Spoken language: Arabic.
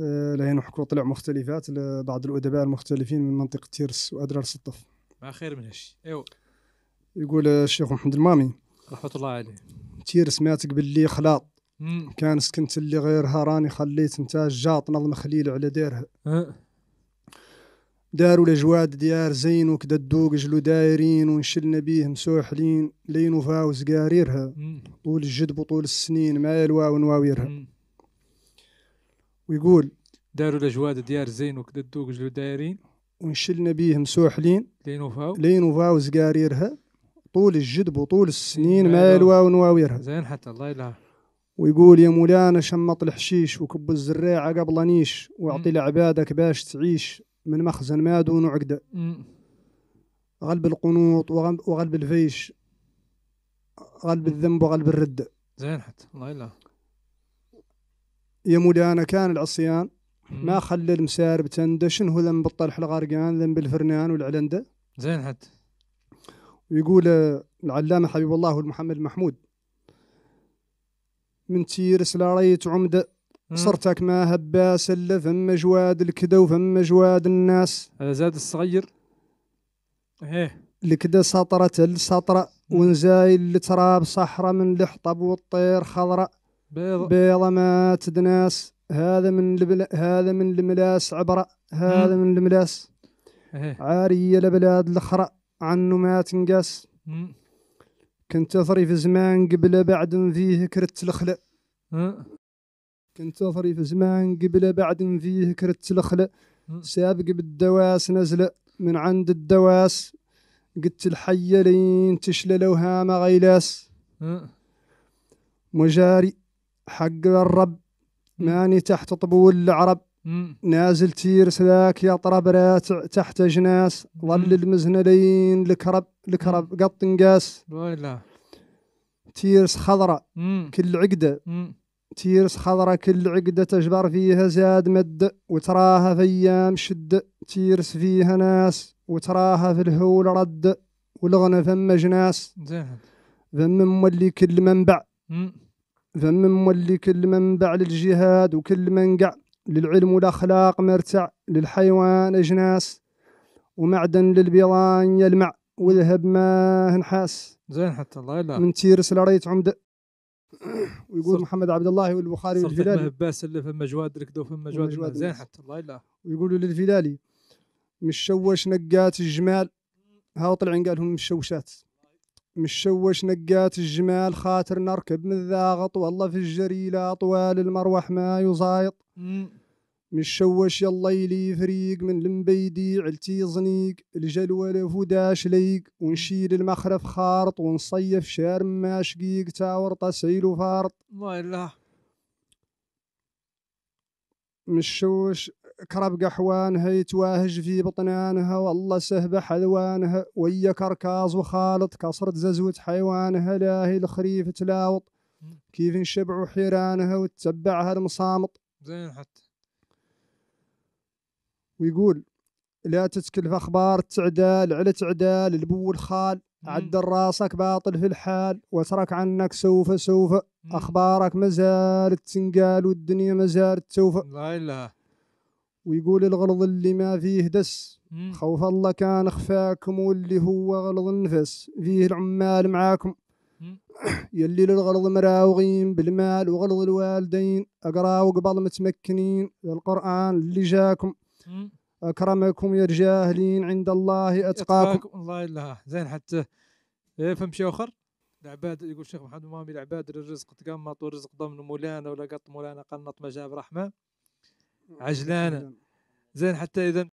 آه، لهين حكرو طلع مختلفات لبعض الادباء المختلفين من منطقه تيرس وادرار سطف ما خير من هالشيء ايوا يقول آه، الشيخ محمد المامي رحمه الله عليه تيرس مات قبل لي خلاط كان سكنت اللي غيرها راني خليت انت جاط نظم خليل على ديرها داروا الاجواد ديار زين وكدا الدوق جلو دايرين ونشلنا بيه مسوحلين لين وفاوس قاريرها طول الجدب وطول السنين ما يلوا ونواويرها ويقول داروا الأجواد ديار زين وكذا الدوق جلو دايرين ونشلنا بيه مسوحلين لين وفاو لين وفاو زقاريرها طول الجدب وطول السنين ما يلوا ونواويرها زين حتى الله يلها ويقول يا مولانا شمط الحشيش وكب الزريعة قبل نيش واعطي لعبادك باش تعيش من مخزن ما دون عقدة غلب القنوط وغلب الفيش غلب الذنب وغلب الردة زين حتى الله يلها يا مولانا كان العصيان ما خلى المسارب تندى شنو ذنب الطلح الغرقان ذنب الفرنان والعلندة زين حتى ويقول العلامة حبيب الله والمحمد محمود من تيرس لريت عمدة صرتك ما هباس إلا فما جواد الكدا وفما جواد الناس هذا زاد الصغير ايه الكدا سطرة السطرة ونزايل التراب صحرة من الحطب والطير خضرة بيض بيضة ما تدناس هذا من لبل... هذا من الملاس عبرة هذا مم. من الملاس ايه. عارية لبلاد الأخرى عنه ما تنقاس كنت أثري في زمان قبل بعد فيه كرت الخلق إيه. كنت أثري في زمان قبل بعد فيه كرت الخلق سابق بالدواس نزل من عند الدواس قلت الحية لين تشلل لوها ما غيلاس إيه. مجاري حق الرب ماني تحت طبول العرب نازل تير سلاك يا طرب راتع تحت جناس ظل المزنلين لكرب لكرب قط نقاس تيرس خضرة كل عقدة تيرس خضرة كل عقدة تجبر فيها زاد مد وتراها في أيام شد تيرس فيها ناس وتراها في الهول رد والغنى فم جناس فم مولي كل منبع فمن مولي كل من باع للجهاد وكل من قع للعلم والأخلاق مرتع للحيوان أجناس ومعدن للبيران يلمع وذهب ما نحاس زين حتى الله يلا من تيرس لريت عمد ويقول محمد عبد الله والبخاري والفلالي هباس اللي فما جواد ركدوا فما جواد زين حتى الله يلا ويقولوا للفلالي مشوش نقات الجمال هاو طلع قالهم مشوشات مشوش نقات الجمال خاطر نركب من الذاغط والله في الجريلة طوال المروح ما يزايط مشوش يلا يلي فريق من المبيدي علتي زنيق الجلوة لفوداش ليق ونشيل المخرف خارط ونصيف شارم ما شقيق تاورطة سعيل وفارط الله الله مشوش كرب قحوانها يتواهج في بطنانها والله سهبة حلوانها ويا كركاز وخالط كسرت ززوة حيوانها لاهي الخريف تلاوط كيف نشبعوا حيرانها وتتبعها المصامط زين حتى ويقول لا تتكلف اخبار التعدال على تعدال البو الخال عدل راسك باطل في الحال واترك عنك سوف سوف اخبارك مازالت تنقال والدنيا مازالت سوف لا اله ويقول الغلظ اللي ما فيه دس خوف الله كان خفاكم واللي هو غلظ النفس فيه العمال معاكم يلي للغلظ مراوغين بالمال وغلظ الوالدين اقراوا وقبل متمكنين القران اللي جاكم اكرمكم يا رجالين عند الله اتقاكم الله يلها زين حتى فهم شيء اخر العباد يقول الشيخ محمد مامي العباد للرزق تقمط والرزق ضمن مولانا ولا قط مولانا قنط ما جاب رحمه عجلانة زين حتى إذا